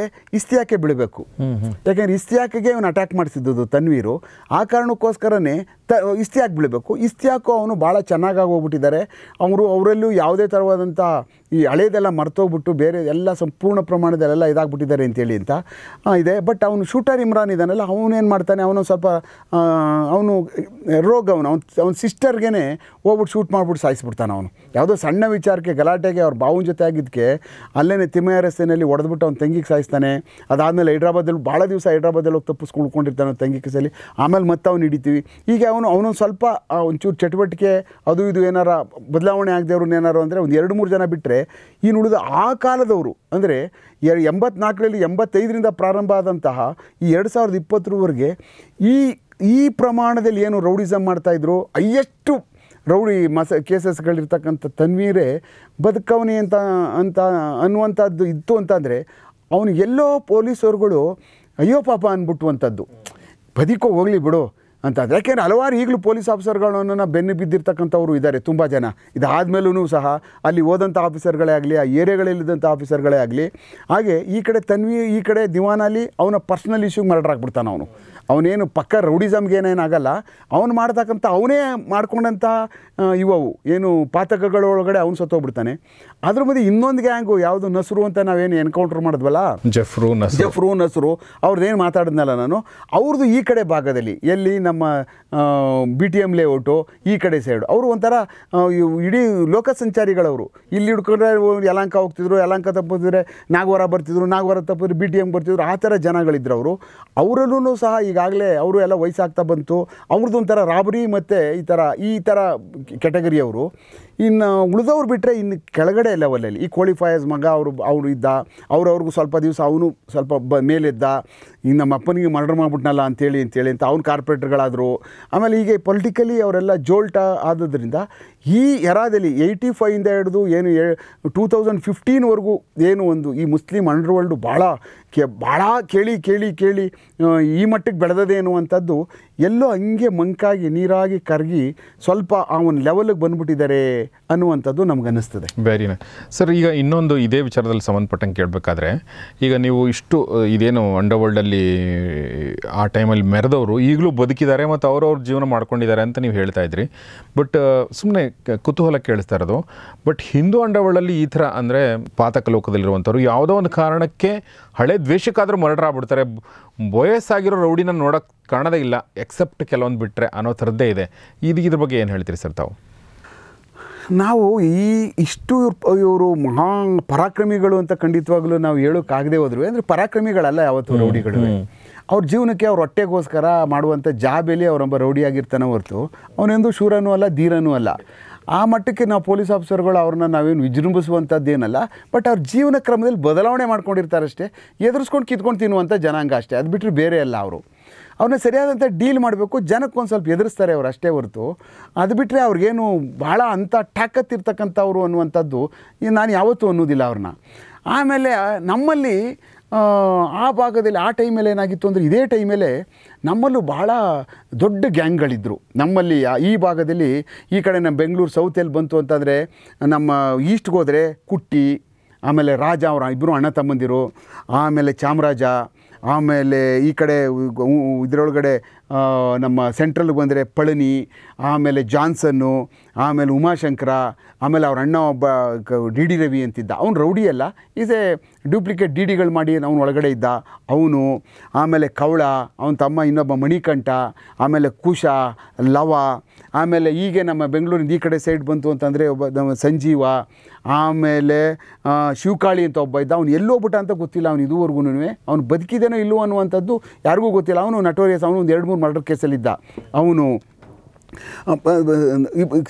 ಇಸ್ತಿಯಾಕೆ ಬೀಳಬೇಕು ಯಾಕೆಂದರೆ ಇಸ್ತಿಯಾಕೆಗೆ ಅವನು ಅಟ್ಯಾಕ್ ಮಾಡಿಸಿದ್ದು ತನ್ವೀರು ಆ ಕಾರಣಕ್ಕೋಸ್ಕರನೇ ತ ಇಸ್ತಿಯಾಕೆ ಬೀಳಬೇಕು ಇಸ್ತಿಯಾಕು ಅವನು ಭಾಳ ಚೆನ್ನಾಗಿ ಹೋಗ್ಬಿಟ್ಟಿದ್ದಾರೆ ಅವರು ಅವರಲ್ಲೂ ಯಾವುದೇ ಥರವಾದಂಥ ಈ ಹಳೇದೆಲ್ಲ ಮರ್ತೋಗ್ಬಿಟ್ಟು ಬೇರೆ ಎಲ್ಲ ಸಂಪೂರ್ಣ ಪ್ರಮಾಣದಲ್ಲೆಲ್ಲ ಇದಾಗ್ಬಿಟ್ಟಿದ್ದಾರೆ ಅಂತೇಳಿ ಅಂತ ಇದೆ ಬಟ್ ಅವನು ಶೂಟರ್ ಇಮ್ರಾನ್ ಇದ್ದಾನೆ ಇರ್ತಾನಲ್ಲ ಅವನೇನು ಮಾಡ್ತಾನೆ ಅವನು ಸ್ವಲ್ಪ ಅವನು ರೋಗ ಅವನು ಅವ್ನು ಅವ್ನ ಸಿಸ್ಟರ್ಗೆ ಹೋಗ್ಬಿಟ್ಟು ಶೂಟ್ ಮಾಡಿಬಿಟ್ಟು ಸಾಯಿಸ್ಬಿಡ್ತಾನೆ ಅವನು ಯಾವುದೋ ಸಣ್ಣ ವಿಚಾರಕ್ಕೆ ಗಲಾಟೆಗೆ ಅವ್ರ ಭಾವನ ಜೊತೆ ಆಗಿದ್ದಕ್ಕೆ ಅಲ್ಲೇ ತಿಮ್ಮಯ್ಯ ರಸ್ತೆಯಲ್ಲಿ ಹೊಡೆದ್ಬಿಟ್ಟು ಅವ್ನು ತಂಗಿಗೆ ಸಾಯಿಸ್ತಾನೆ ಅದಾದಮೇಲೆ ಹೈದ್ರಾಬಾದಲ್ಲಿ ಭಾಳ ದಿವಸ ಹೈದ್ರಾಬಾದಲ್ಲಿ ಹೋಗಿ ತಪ್ಪಿಸ್ಕೊಂಡ್ಕೊಂಡಿರ್ತಾನೆ ತಂಗಿ ಕಿಸಲಿ ಆಮೇಲೆ ಮತ್ತೆ ಅವ್ನು ಹಿಡಿತೀವಿ ಈಗ ಅವನು ಅವನೊಂದು ಸ್ವಲ್ಪ ಒಂಚೂರು ಚಟುವಟಿಕೆ ಅದು ಇದು ಏನಾರ ಬದಲಾವಣೆ ಅವ್ರನ್ನ ಏನಾರು ಅಂದರೆ ಒಂದು ಎರಡು ಮೂರು ಜನ ಬಿಟ್ಟರೆ ಈ ನುಡಿದ ಆ ಕಾಲದವರು ಅಂದರೆ ಎಂಬತ್ನಾಲ್ಕರಲ್ಲಿ ಎಂಬತ್ತೈದರಿಂದ ಪ್ರಾರಂಭ ಆದಂತಹ ಈ ಎರಡು ಸಾವಿರದ ಇಪ್ಪತ್ತರವರೆಗೆ ಈ ಈ ಪ್ರಮಾಣದಲ್ಲಿ ಏನು ರೌಡಿಸಮ್ ಮಾಡ್ತಾಯಿದ್ರು ಹೈಯೆಸ್ಟು ರೌಡಿ ಮಸ ಕೇಸಸ್ಗಳಿರ್ತಕ್ಕಂಥ ತನ್ವೀರೇ ಬದುಕವನಿ ಅಂತ ಅಂತ ಅನ್ನುವಂಥದ್ದು ಇತ್ತು ಅಂತಂದರೆ ಅವನು ಎಲ್ಲೋ ಪೊಲೀಸರುಗಳು ಅಯ್ಯೋ ಪಾಪ ಅಂದ್ಬಿಟ್ಟುವಂಥದ್ದು ಅಂಥದ್ದು ಬದುಕೋ ಹೋಗಲಿ ಬಿಡು ಅಂತ ಯಾಕೆಂದರೆ ಹಲವಾರು ಈಗಲೂ ಪೊಲೀಸ್ ಆಫೀಸರ್ಗಳನ್ನ ಬೆನ್ನು ಬಿದ್ದಿರ್ತಕ್ಕಂಥವ್ರು ಇದ್ದಾರೆ ತುಂಬ ಜನ ಮೇಲೂ ಸಹ ಅಲ್ಲಿ ಹೋದಂಥ ಆಫೀಸರ್ಗಳೇ ಆಗಲಿ ಆ ಏರಿಯಾಗಳಲ್ಲಿದ್ದಂಥ ಆಫೀಸರ್ಗಳೇ ಆಗಲಿ ಹಾಗೆ ಈ ಕಡೆ ತನ್ವಿ ಈ ಕಡೆ ದಿವಾನಲ್ಲಿ ಅವನ ಪರ್ಸ್ನಲ್ ಇಶ್ಯೂ ಮರ್ಡರ್ ಅವನು ಅವನೇನು ಪಕ್ಕ ರೌಡಿಸಮ್ಗೆ ಆಗಲ್ಲ ಅವನು ಮಾಡ್ತಕ್ಕಂಥ ಅವನೇ ಮಾಡ್ಕೊಂಡಂಥ ಇವು ಏನು ಪಾತಕಗಳೊಳಗಡೆ ಅವ್ನು ಸತ್ತೋಗ್ಬಿಡ್ತಾನೆ ಅದ್ರ ಮುಂದೆ ಇನ್ನೊಂದು ಗ್ಯಾಂಗು ಯಾವುದು ನಸರು ಅಂತ ನಾವೇನು ಎನ್ಕೌಂಟರ್ ಮಾಡಿದ್ವಲ್ಲ ಜಫ್ರು ಜಫ್ರು ನಸರು ಏನು ಮಾತಾಡಿದ್ನಲ್ಲ ನಾನು ಅವ್ರದ್ದು ಈ ಕಡೆ ಭಾಗದಲ್ಲಿ ಎಲ್ಲಿ ನಮ್ಮ ಬಿ ಟಿ ಎಮ್ ಲೇಔಟು ಈ ಕಡೆ ಸೈಡು ಅವರು ಒಂಥರ ಇಡೀ ಲೋಕ ಇಲ್ಲಿ ಹಿಡ್ಕೊಂಡ್ರೆ ಯಲಂಕ ಹೋಗ್ತಿದ್ರು ಯಲಾಂಕ ತಪ್ಪಿದ್ರೆ ನಾಗವರ ಬರ್ತಿದ್ರು ನಾಗವರ ತಪ್ಪಿದ್ರೆ ಬಿ ಟಿ ಎಮ್ ಬರ್ತಿದ್ರು ಆ ಥರ ಜನಗಳಿದ್ರು ಅವರು ಅವರಲ್ಲೂ ಸಹ ಈಗ ಈಗಾಗಲೇ ಅವರು ಎಲ್ಲ ವಯಸ್ಸಾಗ್ತಾ ಬಂತು ಅವ್ರದ್ದು ಒಂಥರ ರಾಬರಿ ಮತ್ತು ಈ ಥರ ಈ ಥರ ಅವರು ಇನ್ನು ಉಳಿದವ್ರು ಬಿಟ್ಟರೆ ಇನ್ನು ಕೆಳಗಡೆ ಲೆವೆಲಲ್ಲಿ ಈ ಕ್ವಾಲಿಫೈಯರ್ಸ್ ಮಗ ಅವರು ಅವರು ಇದ್ದ ಅವ್ರವ್ರಿಗೂ ಸ್ವಲ್ಪ ದಿವಸ ಅವನು ಸ್ವಲ್ಪ ಬ ಮೇಲೆದ್ದ ಇನ್ನು ನಮ್ಮ ಅಪ್ಪನಿಗೆ ಮರ್ಡರ್ ಮಾಡಿಬಿಟ್ನಲ್ಲ ಅಂತೇಳಿ ಅಂತೇಳಿ ಅಂತ ಅವ್ನು ಕಾರ್ಪೊರೇಟರ್ಗಳಾದರು ಆಮೇಲೆ ಹೀಗೆ ಪೊಲಿಟಿಕಲಿ ಅವರೆಲ್ಲ ಜೋಲ್ಟ ಆದದ್ರಿಂದ ಈ ಎರಾದಲ್ಲಿ ಏಯ್ಟಿ ಫೈವಿಂದ ಹಿಡಿದು ಏನು ಟೂ ತೌಸಂಡ್ ಫಿಫ್ಟೀನ್ವರೆಗೂ ಏನು ಒಂದು ಈ ಮುಸ್ಲಿಂ ಅಂಡರ್ ವರ್ಲ್ಡು ಭಾಳ ಕೆ ಭಾಳ ಕೇಳಿ ಕೇಳಿ ಕೇಳಿ ಈ ಮಟ್ಟಕ್ಕೆ ಬೆಳೆದದೇನು ಅಂಥದ್ದು ಎಲ್ಲೋ ಹಂಗೆ ಮಂಕಾಗಿ ನೀರಾಗಿ ಕರಗಿ ಸ್ವಲ್ಪ ಆ ಒಂದು ಲೆವೆಲ್ಗೆ ಬಂದ್ಬಿಟ್ಟಿದ್ದಾರೆ ಅನ್ನುವಂಥದ್ದು ಅನ್ನಿಸ್ತದೆ ವೆರಿ ನೈಸ್ ಸರ್ ಈಗ ಇನ್ನೊಂದು ಇದೇ ವಿಚಾರದಲ್ಲಿ ಸಂಬಂಧಪಟ್ಟಂಗೆ ಕೇಳಬೇಕಾದ್ರೆ ಈಗ ನೀವು ಇಷ್ಟು ಇದೇನು ಅಂಡರ್ವರ್ಲ್ಡಲ್ಲಿ ಆ ಟೈಮಲ್ಲಿ ಮೆರೆದವರು ಈಗಲೂ ಬದುಕಿದ್ದಾರೆ ಮತ್ತು ಅವರವ್ರ ಜೀವನ ಮಾಡ್ಕೊಂಡಿದ್ದಾರೆ ಅಂತ ನೀವು ಹೇಳ್ತಾ ಇದ್ರಿ ಬಟ್ ಸುಮ್ಮನೆ ಕುತೂಹಲ ಕೇಳಿಸ್ತಾ ಇರೋದು ಬಟ್ ಹಿಂದೂ ಅಂಡರ್ವರ್ಲ್ಡಲ್ಲಿ ಈ ಥರ ಅಂದರೆ ಪಾತಕ ಲೋಕದಲ್ಲಿರುವಂಥವ್ರು ಯಾವುದೋ ಒಂದು ಕಾರಣಕ್ಕೆ ಹಳೆ ದ್ವೇಷಕ್ಕಾದರೂ ಮರಡ್ರಾಗ್ಬಿಡ್ತಾರೆ ವಯಸ್ಸಾಗಿರೋ ರೌಡಿನ ನೋಡೋಕ್ಕೆ ಕಾಣದೇ ಇಲ್ಲ ಎಕ್ಸೆಪ್ಟ್ ಕೆಲವೊಂದು ಬಿಟ್ಟರೆ ಅನ್ನೋ ಥರದ್ದೇ ಇದೆ ಇದು ಇದ್ರ ಬಗ್ಗೆ ಏನು ಹೇಳ್ತೀರಿ ಸರ್ ತಾವು ನಾವು ಈ ಇಷ್ಟು ಇವರು ಮಹಾ ಪರಾಕ್ರಮಿಗಳು ಅಂತ ಖಂಡಿತವಾಗ್ಲೂ ನಾವು ಹೇಳೋಕ್ಕಾಗದೇ ಹೋದ್ರು ಅಂದರೆ ಪರಾಕ್ರಮಿಗಳಲ್ಲ ಯಾವತ್ತು ರೌಡಿಗಳು ಅವ್ರ ಜೀವನಕ್ಕೆ ಅವ್ರ ಹೊಟ್ಟೆಗೋಸ್ಕರ ಮಾಡುವಂಥ ಜಾಬೇಲಿ ಅವರೊಬ್ಬ ರೌಡಿಯಾಗಿರ್ತಾನೆ ಹೊರತು ಅವನೆಂದು ಶೂರನೂ ಅಲ್ಲ ಧೀರನೂ ಅಲ್ಲ ಆ ಮಟ್ಟಕ್ಕೆ ನಾವು ಪೊಲೀಸ್ ಆಫೀಸರ್ಗಳು ಅವ್ರನ್ನ ನಾವೇನು ವಿಜೃಂಭಿಸುವಂಥದ್ದೇನಲ್ಲ ಬಟ್ ಅವ್ರ ಜೀವನ ಕ್ರಮದಲ್ಲಿ ಬದಲಾವಣೆ ಮಾಡ್ಕೊಂಡಿರ್ತಾರಷ್ಟೇ ಎದುರಿಸ್ಕೊಂಡು ಕಿತ್ಕೊಂಡು ತಿನ್ನುವಂಥ ಜನಾಂಗ ಅಷ್ಟೇ ಅದು ಬಿಟ್ಟರೆ ಬೇರೆ ಅಲ್ಲ ಅವರು ಅವ್ರನ್ನ ಸರಿಯಾದಂಥ ಡೀಲ್ ಮಾಡಬೇಕು ಒಂದು ಸ್ವಲ್ಪ ಎದುರಿಸ್ತಾರೆ ಅವ್ರು ಅಷ್ಟೇ ಹೊರತು ಅದು ಬಿಟ್ಟರೆ ಅವ್ರಿಗೇನು ಭಾಳ ಅಂಥ ಟಾಕತ್ತಿರ್ತಕ್ಕಂಥವ್ರು ಅನ್ನುವಂಥದ್ದು ನಾನು ಯಾವತ್ತೂ ಅನ್ನೋದಿಲ್ಲ ಅವ್ರನ್ನ ಆಮೇಲೆ ನಮ್ಮಲ್ಲಿ ಆ ಭಾಗದಲ್ಲಿ ಆ ಟೈಮಲ್ಲಿ ಏನಾಗಿತ್ತು ಅಂದರೆ ಇದೇ ಟೈಮಲ್ಲೇ ನಮ್ಮಲ್ಲೂ ಬಹಳ ದೊಡ್ಡ ಗ್ಯಾಂಗ್ಗಳಿದ್ದರು ನಮ್ಮಲ್ಲಿ ಈ ಭಾಗದಲ್ಲಿ ಈ ಕಡೆ ನಮ್ಮ ಬೆಂಗಳೂರು ಸೌತಲ್ಲಿ ಬಂತು ಅಂತಂದರೆ ನಮ್ಮ ಈಸ್ಟ್ಗೆ ಹೋದರೆ ಕುಟ್ಟಿ ಆಮೇಲೆ ರಾಜ ಅವರ ಇಬ್ಬರು ಅಣ್ಣ ತಮ್ಮಂದಿರು ಆಮೇಲೆ ಚಾಮರಾಜ ಆಮೇಲೆ ಈ ಕಡೆ ಇದರೊಳಗಡೆ ನಮ್ಮ ಸೆಂಟ್ರಲ್ಗೆ ಬಂದರೆ ಪಳನಿ ಆಮೇಲೆ ಜಾನ್ಸನ್ನು ಆಮೇಲೆ ಉಮಾಶಂಕರ ಆಮೇಲೆ ಅವ್ರ ಅಣ್ಣ ಒಬ್ಬ ಡಿ ಡಿ ರವಿ ಅಂತಿದ್ದ ಅವನು ರೌಡಿ ಅಲ್ಲ ಎ ಡೂಪ್ಲಿಕೇಟ್ ಡಿ ಡಿಗಳು ಮಾಡಿ ಅವನು ಒಳಗಡೆ ಇದ್ದ ಅವನು ಆಮೇಲೆ ಕವಳ ಅವನ ತಮ್ಮ ಇನ್ನೊಬ್ಬ ಮಣಿಕಂಠ ಆಮೇಲೆ ಕುಶ ಲವ ಆಮೇಲೆ ಹೀಗೆ ನಮ್ಮ ಬೆಂಗಳೂರಿನ ಈ ಕಡೆ ಸೈಡ್ ಬಂತು ಅಂತಂದರೆ ಒಬ್ಬ ನಮ್ಮ ಸಂಜೀವ ಆಮೇಲೆ ಶಿವಕಾಳಿ ಅಂತ ಒಬ್ಬ ಇದ್ದ ಅವ್ನು ಎಲ್ಲೋಗ್ಬಿಟ್ಟ ಅಂತ ಗೊತ್ತಿಲ್ಲ ಅವ್ನು ಇದುವರೆಗೂ ಅವ್ನು ಬದುಕಿದೇನೋ ಇಲ್ಲೋ ಅನ್ನುವಂಥದ್ದು ಯಾರಿಗೂ ಗೊತ್ತಿಲ್ಲ ಅವನು ನಟೋರಿಯಸ್ ಅವನು ಒಂದು ಎರಡು ಮೂರು ಮರ್ಡರ್ ಕೇಸಲ್ಲಿದ್ದ ಅವನು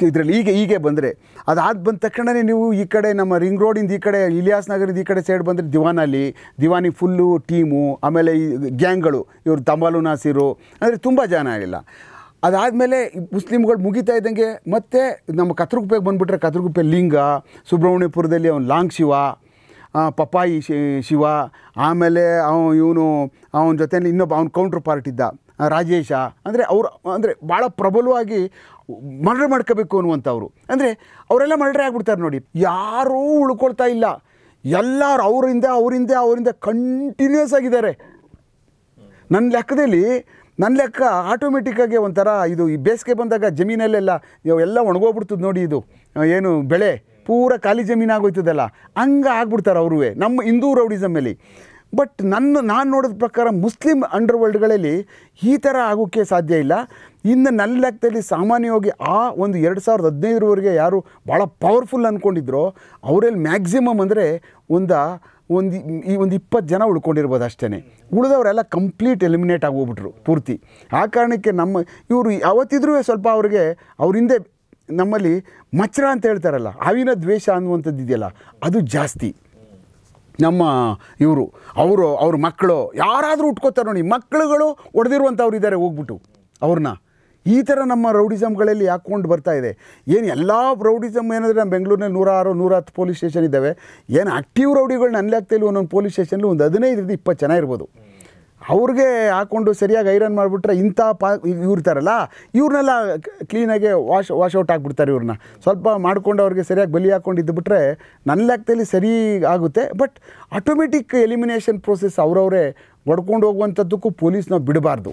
ಇದರಲ್ಲಿ ಈಗ ಹೀಗೆ ಬಂದರೆ ಅದಾದ ಬಂದ ತಕ್ಷಣವೇ ನೀವು ಈ ಕಡೆ ನಮ್ಮ ರಿಂಗ್ ರೋಡಿಂದ ಈ ಕಡೆ ಇಲಿಯಾಸ್ ನಗರದ ಈ ಕಡೆ ಸೈಡ್ ಬಂದರೆ ದಿವಾನಲ್ಲಿ ದಿವಾನಿ ಫುಲ್ಲು ಟೀಮು ಆಮೇಲೆ ಈ ಗ್ಯಾಂಗ್ಗಳು ಇವರು ತಂಬಾಲು ನಾಸಿರು ಅಂದರೆ ತುಂಬ ಜನ ಆಗಿಲ್ಲ ಅದಾದಮೇಲೆ ಮುಸ್ಲಿಮ್ಗಳು ಮುಗಿತಾ ಇದ್ದಂಗೆ ಮತ್ತು ನಮ್ಮ ಕತ್ರಗುಪ್ಪೆಗೆ ಬಂದುಬಿಟ್ರೆ ಕತ್ರಗುಪ್ಪೆ ಲಿಂಗ ಸುಬ್ರಹ್ಮಣ್ಯಪುರದಲ್ಲಿ ಅವನು ಲಾಂಗ್ ಶಿವ ಪಪ್ಪಾಯಿ ಶಿವ ಆಮೇಲೆ ಅವ ಇವನು ಅವನ ಜೊತೆಯಲ್ಲಿ ಇನ್ನೊಬ್ಬ ಅವ್ನ ಕೌಂಟ್ರ್ ಪಾರ್ಟ್ ಇದ್ದ ರಾಜೇಶ ಅಂದರೆ ಅವರು ಅಂದರೆ ಭಾಳ ಪ್ರಬಲವಾಗಿ ಮರ್ಡ್ರ್ ಮಾಡ್ಕೋಬೇಕು ಅನ್ನುವಂಥವ್ರು ಅಂದರೆ ಅವರೆಲ್ಲ ಮರ್ಡ್ರೆ ಆಗಿಬಿಡ್ತಾರೆ ನೋಡಿ ಯಾರೂ ಉಳ್ಕೊಳ್ತಾ ಇಲ್ಲ ಎಲ್ಲರೂ ಅವರಿಂದ ಅವರಿಂದ ಅವರಿಂದ ಕಂಟಿನ್ಯೂಸ್ ಆಗಿದ್ದಾರೆ ನನ್ನ ಲೆಕ್ಕದಲ್ಲಿ ನನ್ನ ಲೆಕ್ಕ ಆಟೋಮೆಟಿಕ್ಕಾಗಿ ಒಂಥರ ಇದು ಈ ಬೇಸಿಗೆ ಬಂದಾಗ ಜಮೀನಲ್ಲೆಲ್ಲ ಎಲ್ಲ ಒಣಗೋಗ್ಬಿಡ್ತದೆ ನೋಡಿ ಇದು ಏನು ಬೆಳೆ ಪೂರ ಖಾಲಿ ಜಮೀನಾಗೋಯ್ತದಲ್ಲ ಹಂಗೆ ಆಗ್ಬಿಡ್ತಾರೆ ಅವರೂ ನಮ್ಮ ಹಿಂದೂ ರೌಡಿಸಮಲ್ಲಿ ಬಟ್ ನನ್ನ ನಾನು ನೋಡಿದ ಪ್ರಕಾರ ಮುಸ್ಲಿಮ್ ವರ್ಲ್ಡ್ಗಳಲ್ಲಿ ಈ ಥರ ಆಗೋಕ್ಕೆ ಸಾಧ್ಯ ಇಲ್ಲ ಇನ್ನು ನನ್ನ ಲೆಕ್ಕದಲ್ಲಿ ಸಾಮಾನ್ಯವಾಗಿ ಆ ಒಂದು ಎರಡು ಸಾವಿರದ ಹದಿನೈದರವರೆಗೆ ಯಾರು ಭಾಳ ಪವರ್ಫುಲ್ ಅಂದ್ಕೊಂಡಿದ್ರು ಅವರಲ್ಲಿ ಮ್ಯಾಕ್ಸಿಮಮ್ ಅಂದರೆ ಒಂದು ಒಂದು ಈ ಒಂದು ಇಪ್ಪತ್ತು ಜನ ಉಳ್ಕೊಂಡಿರ್ಬೋದು ಅಷ್ಟೇ ಉಳಿದವರೆಲ್ಲ ಕಂಪ್ಲೀಟ್ ಎಲಿಮಿನೇಟ್ ಆಗೋಗ್ಬಿಟ್ರು ಪೂರ್ತಿ ಆ ಕಾರಣಕ್ಕೆ ನಮ್ಮ ಇವರು ಯಾವತ್ತಿದ್ರೂ ಸ್ವಲ್ಪ ಅವ್ರಿಗೆ ಹಿಂದೆ ನಮ್ಮಲ್ಲಿ ಮಚ್ಚರ ಅಂತ ಹೇಳ್ತಾರಲ್ಲ ಆವಿನ ದ್ವೇಷ ಅನ್ನುವಂಥದ್ದು ಇದೆಯಲ್ಲ ಅದು ಜಾಸ್ತಿ ನಮ್ಮ ಇವರು ಅವರು ಅವ್ರ ಮಕ್ಕಳು ಯಾರಾದರೂ ಉಟ್ಕೋತಾರೆ ನೋಡಿ ಮಕ್ಕಳುಗಳು ಹೊಡೆದಿರುವಂಥವ್ರು ಇದ್ದಾರೆ ಹೋಗ್ಬಿಟ್ಟು ಅವ್ರನ್ನ ಈ ಥರ ನಮ್ಮ ರೌಡಿಸಮ್ಗಳಲ್ಲಿ ಹಾಕ್ಕೊಂಡು ಬರ್ತಾ ಇದೆ ಏನು ಎಲ್ಲ ರೌಡಿಸಮ್ ಏನಂದರೆ ನಮ್ಮ ಬೆಂಗಳೂರಿನಲ್ಲಿ ನೂರಾರು ನೂರ ಹತ್ತು ಪೊಲೀಸ್ ಸ್ಟೇಷನ್ ಇದ್ದಾವೆ ಏನು ಆಕ್ಟಿವ್ ರೌಡಿಗಳನ್ನ ನನ್ನ ಇಲ್ಲ ಒಂದೊಂದು ಪೊಲೀಸ್ ಸ್ಟೇಷನ್ಲಿ ಒಂದು ಹದಿನೈದರಿಂದ ಇಪ್ಪತ್ತು ಜನ ಇರ್ಬೋದು ಅವ್ರಿಗೆ ಹಾಕ್ಕೊಂಡು ಸರಿಯಾಗಿ ಐರನ್ ಮಾಡಿಬಿಟ್ರೆ ಇಂಥ ಪಾ ಇರ್ತಾರಲ್ಲ ಇವ್ರನ್ನೆಲ್ಲ ಕ್ಲೀನಾಗೆ ವಾಶ್ ವಾಶ್ ಔಟ್ ಆಗಿಬಿಡ್ತಾರೆ ಇವ್ರನ್ನ ಸ್ವಲ್ಪ ಮಾಡ್ಕೊಂಡು ಅವ್ರಿಗೆ ಸರಿಯಾಗಿ ಬಲಿ ಹಾಕ್ಕೊಂಡು ಇದ್ದುಬಿಟ್ರೆ ನನ್ನ ಲೆಕ್ಕದಲ್ಲಿ ಸರಿ ಆಗುತ್ತೆ ಬಟ್ ಆಟೋಮೆಟಿಕ್ ಎಲಿಮಿನೇಷನ್ ಪ್ರೋಸೆಸ್ ಅವರವರೇ ಒಡ್ಕೊಂಡು ಹೋಗುವಂಥದ್ದಕ್ಕೂ ಪೊಲೀಸ್ ನಾವು ಬಿಡಬಾರ್ದು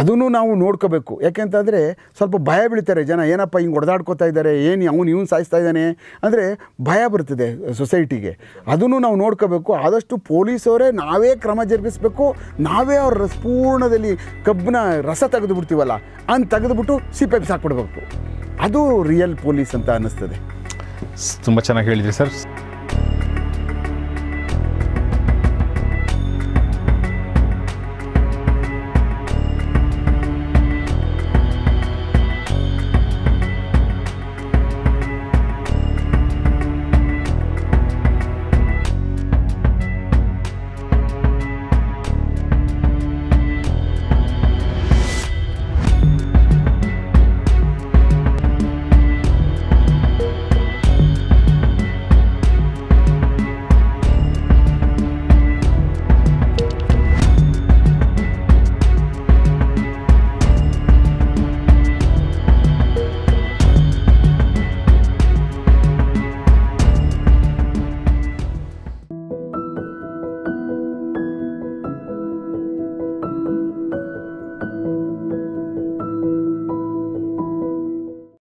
ಅದನ್ನು ನಾವು ನೋಡ್ಕೋಬೇಕು ಯಾಕೆಂತಂದರೆ ಸ್ವಲ್ಪ ಭಯ ಬೀಳ್ತಾರೆ ಜನ ಏನಪ್ಪ ಹಿಂಗೆ ಹೊಡೆದಾಡ್ಕೋತಾ ಇದ್ದಾರೆ ಏನು ಅವನು ಇವನು ಸಾಯಿಸ್ತಾ ಇದ್ದಾನೆ ಅಂದರೆ ಭಯ ಬರ್ತದೆ ಸೊಸೈಟಿಗೆ ಅದನ್ನು ನಾವು ನೋಡ್ಕೋಬೇಕು ಆದಷ್ಟು ಪೊಲೀಸವರೇ ನಾವೇ ಕ್ರಮ ಜರುಗಿಸಬೇಕು ನಾವೇ ಅವ್ರ ಪೂರ್ಣದಲ್ಲಿ ಕಬ್ಬನ ರಸ ತೆಗೆದು ಬಿಡ್ತೀವಲ್ಲ ಅಂತ ತೆಗೆದುಬಿಟ್ಟು ಸಿಪ್ಪೆ ಸಾಕ್ಬಿಡ್ಬೇಕು ಅದು ರಿಯಲ್ ಪೊಲೀಸ್ ಅಂತ ಅನ್ನಿಸ್ತದೆ ತುಂಬ ಚೆನ್ನಾಗಿ ಹೇಳಿದ್ರಿ ಸರ್